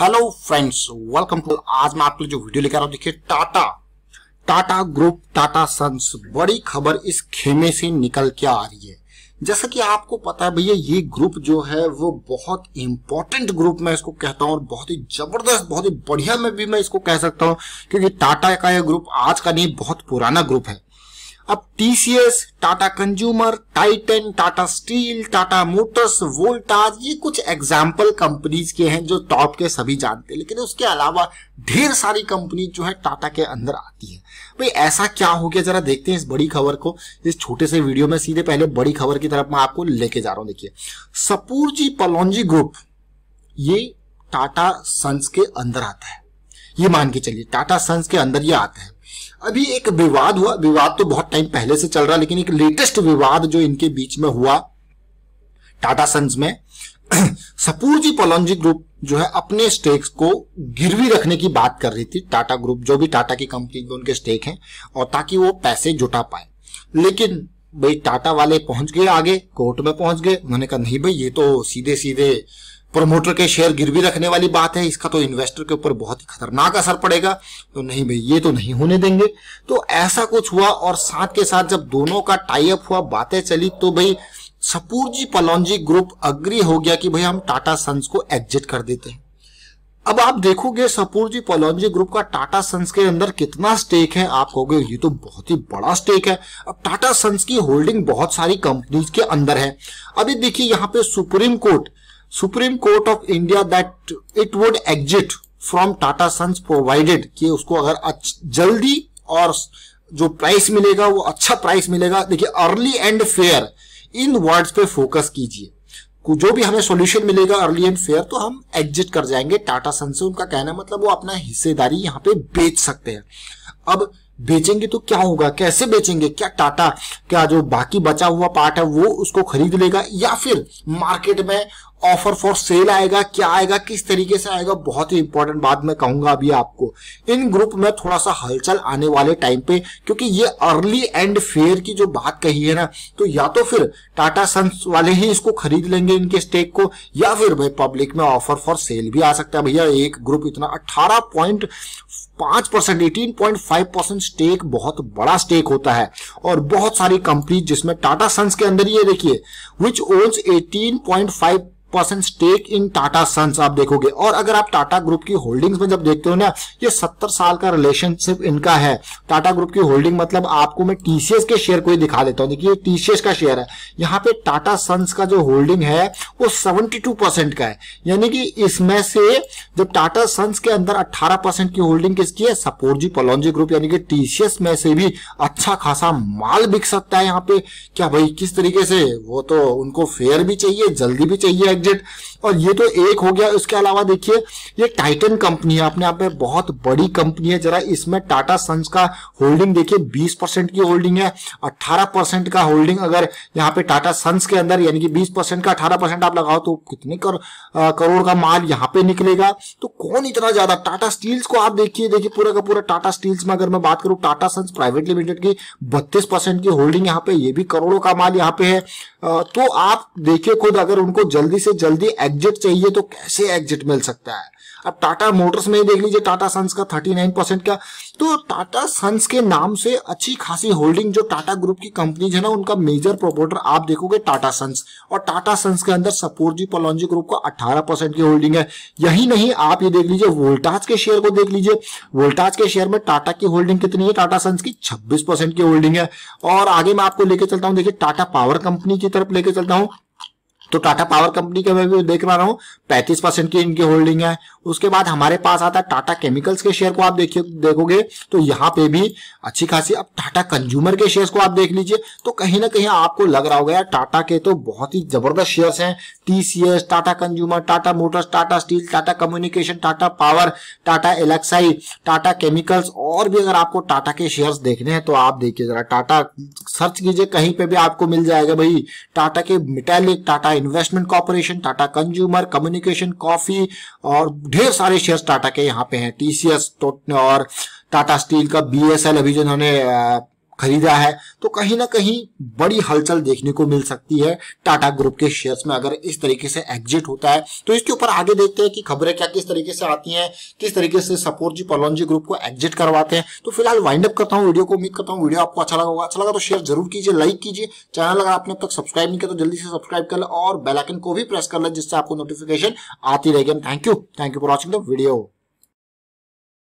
hello friends welcome to आज मैं आपके लिए जो वीडियो लेकर आ रहा हूँ देखिए टाटा टाटा ग्रुप टाटा सन्स बड़ी खबर इस खेमे से निकल के आ रही है जैसा कि आपको पता है भैया ये ग्रुप जो है वो बहुत इंपॉर्टेंट ग्रुप मैं इसको कहता हूँ और बहुत ही जबरदस्त बहुत ही बढ़िया में भी मैं इसको कह सकता हूँ क्योंकि टाटा का यह ग्रुप आज का नहीं बहुत पुराना ग्रुप है अब TCS Tata consumer Titan Tata steel Tata motors Voltas ये कुछ एग्जाम्पल कंपनीज के हैं जो टॉप के सभी जानते हैं लेकिन उसके अलावा ढेर सारी कंपनी जो है टाटा के अंदर आती है भाई ऐसा क्या हो गया जरा देखते हैं इस बड़ी खबर को इस छोटे से वीडियो में सीधे पहले बड़ी खबर की तरफ मैं आपको लेके जा रहा हूं देखिए जी पलौजी ग्रुप ये टाटा सन्स के अंदर आता है ये मान के चलिए टाटा सन्स के अंदर ये आता है अभी एक विवाद हुआ विवाद तो बहुत टाइम पहले से चल रहा लेकिन एक लेटेस्ट विवाद जो इनके बीच में हुआ टाटा सन्स में सपूर जी पोलॉन्जी ग्रुप जो है अपने स्टेक्स को गिरवी रखने की बात कर रही थी टाटा ग्रुप जो भी टाटा की कंपनी में उनके स्टेक हैं और ताकि वो पैसे जुटा पाए लेकिन भाई टाटा वाले पहुंच गए आगे कोर्ट में पहुंच गए उन्होंने कहा नहीं भाई ये तो सीधे सीधे प्रमोटर के शेयर गिरवी रखने वाली बात है इसका तो इन्वेस्टर के ऊपर बहुत ही खतरनाक असर पड़ेगा तो नहीं भाई ये तो नहीं होने देंगे तो ऐसा कुछ हुआ और साथ के साथ जब दोनों का टाइप हुआ बातें चली तो भाई सपूर्जी पलौजी ग्रुप अग्री हो गया कि भाई हम टाटा सन्स को एग्जिट कर देते हैं अब आप देखोगे सपूर्जी पलौजी ग्रुप का टाटा सन्स के अंदर कितना स्टेक है आप कहोगे ये तो बहुत ही बड़ा स्टेक है अब टाटा सन्स की होल्डिंग बहुत सारी कंपनीज के अंदर है अभी देखिए यहाँ पे supreme court supreme court of India that it would exit from Tata Sons provided कि उसको अगर जल्दी और जो प्राइस मिलेगा वो अच्छा प्राइस मिलेगा देखिए early and fair in words पे फोकस कीजिए जो भी हमें सॉल्यूशन मिलेगा अर्ली एंड फेयर तो हम एग्जिट कर जाएंगे टाटा सन से उनका कहना मतलब वो अपना हिस्सेदारी यहाँ पे बेच सकते हैं अब बेचेंगे तो क्या होगा कैसे बेचेंगे क्या टाटा क्या जो बाकी बचा हुआ पार्ट है वो उसको खरीद लेगा या फिर मार्केट में ऑफर फॉर सेल आएगा क्या आएगा किस तरीके से आएगा बहुत ही इंपॉर्टेंट बात मैं कहूंगा अभी आपको इन ग्रुप में थोड़ा सा हलचल आने वाले टाइम पे क्योंकि ये अर्ली एंड फेयर की जो बात कही है ना तो या तो फिर टाटा सन्स वाले ही इसको खरीद लेंगे इनके स्टेक को या फिर भाई पब्लिक में ऑफर फॉर सेल भी आ सकता है भैया एक ग्रुप इतना अट्ठारह पॉइंट पांच percent eighteen point five percent stake बहुत बड़ा स्टेक होता है और बहुत सारी कंपनी जिसमें टाटा सन्स के अंदर ये देखिए which owns eighteen point five percent stake in Tata Sons आप देखोगे और अगर आप टाटा ग्रुप की होल्डिंग्स में जब देखते हो ना ये सत्तर साल का रिलेशनशिप इनका है टाटा ग्रुप की होल्डिंग मतलब आपको मैं टीसीएस के शेयर को ही दिखा देता हूँ देखिए टीसीएस का शेयर है यहाँ पे टाटा सन्स का जो होल्डिंग है वो सेवेंटी टू परसेंट का है यानी कि इसमें से जब टाटा सन्स के अंदर अट्ठारह परसेंट की होल्डिंग किसकी है जी पलौजी ग्रुप यानी कि टीसीएस में से भी अच्छा खासा माल बिक सकता है यहाँ पे क्या भाई किस तरीके से वो तो उनको फेयर भी चाहिए जल्दी भी चाहिए एग्जिट और ये तो एक हो गया उसके अलावा देखिए ये टाइटन कंपनी है अपने आप में बहुत बड़ी कंपनी है जरा इसमें टाटा सन्स का होल्डिंग देखिए 20 परसेंट की होल्डिंग है 18 परसेंट का होल्डिंग अगर यहाँ पे टाटा सन्स के अंदर यानी कि 20 परसेंट का 18 परसेंट आप लगाओ तो कितने कर, आ, करोड़ का माल यहाँ पे निकलेगा तो कौन इतना ज्यादा टाटा स्टील्स को आप देखिए देखिए पूरा का पूरा टाटा स्टील्स में अगर मैं बात करूँ टाटा सन्स प्राइवेट लिमिटेड की बत्तीस की होल्डिंग यहाँ पे ये भी करोड़ों का माल यहाँ पे है तो आप देखिए खुद अगर उनको जल्दी से जल्दी एग्जिट चाहिए तो कैसे एग्जिट मिल सकता है अब टाटा मोटर्स में ही देख लीजिए टाटा सन्स का 39 परसेंट का तो टाटा सन्स के नाम से अच्छी खासी होल्डिंग जो टाटा ग्रुप की कंपनीज है ना उनका मेजर प्रोपोर्टर आप देखोगे टाटा सन्स और टाटा सन्स के अंदर सपोर्जी पोलॉन्जी ग्रुप का 18 परसेंट की होल्डिंग है यही नहीं आप ये देख लीजिए वोल्टाज के शेयर को देख लीजिए वोल्टाज के शेयर में टाटा की होल्डिंग कितनी है टाटा सन्स की छब्बीस की होल्डिंग है और आगे मैं आपको लेके चलता हूँ देखिए टाटा पावर कंपनी की तरफ लेके चलता हूँ तो टाटा पावर कंपनी का मैं भी देख पा रहा हूँ पैंतीस परसेंट की इनकी होल्डिंग है उसके बाद हमारे पास आता है टाटा केमिकल्स के शेयर को आप देखिए देखोगे तो यहाँ पे भी अच्छी खासी अब टाटा कंज्यूमर के शेयर्स को आप देख लीजिए तो कहीं ना कहीं आपको लग रहा होगा यार टाटा के तो बहुत ही जबरदस्त शेयर्स हैं TCS Tata consumer Tata motors Tata steel Tata communication Tata power Tata Elxsi Tata chemicals और भी अगर आपको टाटा के शेयर्स देखने हैं तो आप देखिए जरा टाटा सर्च कीजिए कहीं पे भी आपको मिल जाएगा भाई टाटा के Metaliks Tata investment corporation Tata consumer communication coffee और ढेर सारे शेयर्स टाटा के यहाँ पे हैं टीसीएस और टाटा स्टील का बीएसएल अभी जो इन्होंने खरीदा है तो कहीं ना कहीं बड़ी हलचल देखने को मिल सकती है टाटा ग्रुप के शेयर्स में अगर इस तरीके से एग्जिट होता है तो इसके ऊपर आगे देखते हैं कि खबरें क्या किस तरीके से आती हैं किस तरीके से सपोर्ट जी पलोन जी ग्रुप को एग्जिट करवाते हैं तो फिलहाल वाइंड अप करता हूँ वीडियो को उम्मीद करता हूँ वीडियो आपको अच्छा लगा होगा अच्छा लगा तो शेयर जरूर कीजिए लाइक कीजिए चैनल अगर आपने अब तक सब्सक्राइब नहीं किया तो जल्दी से सब्सक्राइब कर लें और बेलाइकन को भी प्रेस कर ले जिससे आपको नोटिफिकेशन आती रहेगी thank you thank you for watching the video